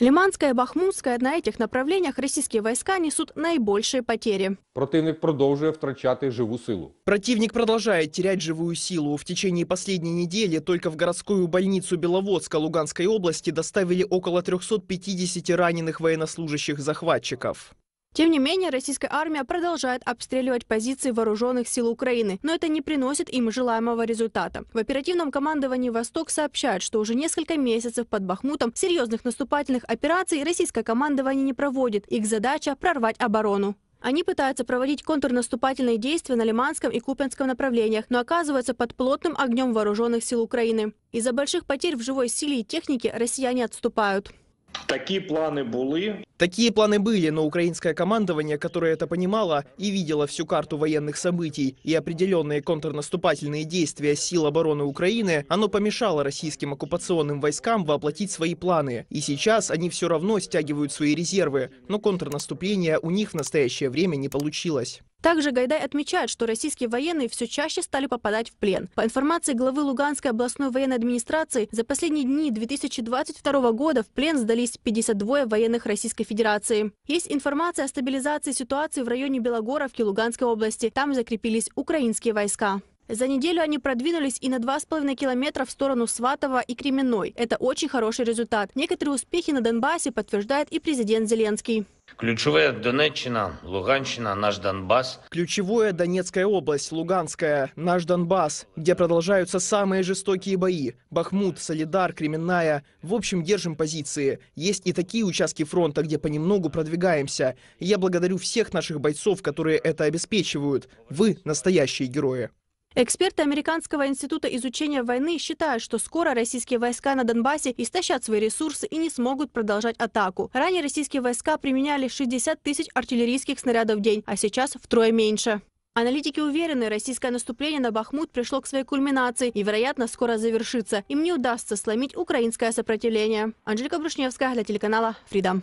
Лиманское и Бахмутская на этих направлениях российские войска несут наибольшие потери. Противник продолжает втрачати живую силу. Противник продолжает терять живую силу. В течение последней недели только в городскую больницу Беловодска Луганской области доставили около 350 раненых военнослужащих захватчиков. Тем не менее, российская армия продолжает обстреливать позиции вооруженных сил Украины, но это не приносит им желаемого результата. В оперативном командовании «Восток» сообщают, что уже несколько месяцев под Бахмутом серьезных наступательных операций российское командование не проводит. Их задача – прорвать оборону. Они пытаются проводить контрнаступательные действия на Лиманском и Купенском направлениях, но оказываются под плотным огнем вооруженных сил Украины. Из-за больших потерь в живой силе и технике россияне отступают. Такие планы были. Такие планы были, но украинское командование, которое это понимало и видело всю карту военных событий и определенные контрнаступательные действия сил обороны Украины, оно помешало российским оккупационным войскам воплотить свои планы. И сейчас они все равно стягивают свои резервы, но контрнаступление у них в настоящее время не получилось. Также Гайдай отмечает, что российские военные все чаще стали попадать в плен. По информации главы Луганской областной военной администрации, за последние дни 2022 года в плен сдались 52 военных Российской Федерации. Есть информация о стабилизации ситуации в районе Белогоровки Луганской области. Там закрепились украинские войска. За неделю они продвинулись и на 2,5 километра в сторону Сватова и Кременной. Это очень хороший результат. Некоторые успехи на Донбассе подтверждает и президент Зеленский. Ключевая Донеччина, Луганщина, наш Донбасс. Ключевое Донецкая область, Луганская, наш Донбасс, где продолжаются самые жестокие бои. Бахмут, Солидар, Кременная. В общем, держим позиции. Есть и такие участки фронта, где понемногу продвигаемся. я благодарю всех наших бойцов, которые это обеспечивают. Вы настоящие герои. Эксперты Американского института изучения войны считают, что скоро российские войска на Донбассе истощат свои ресурсы и не смогут продолжать атаку. Ранее российские войска применяли 60 тысяч артиллерийских снарядов в день, а сейчас втрое меньше. Аналитики уверены, российское наступление на Бахмут пришло к своей кульминации и, вероятно, скоро завершится. Им не удастся сломить украинское сопротивление. Анжелика Брушневская для телеканала Freedom.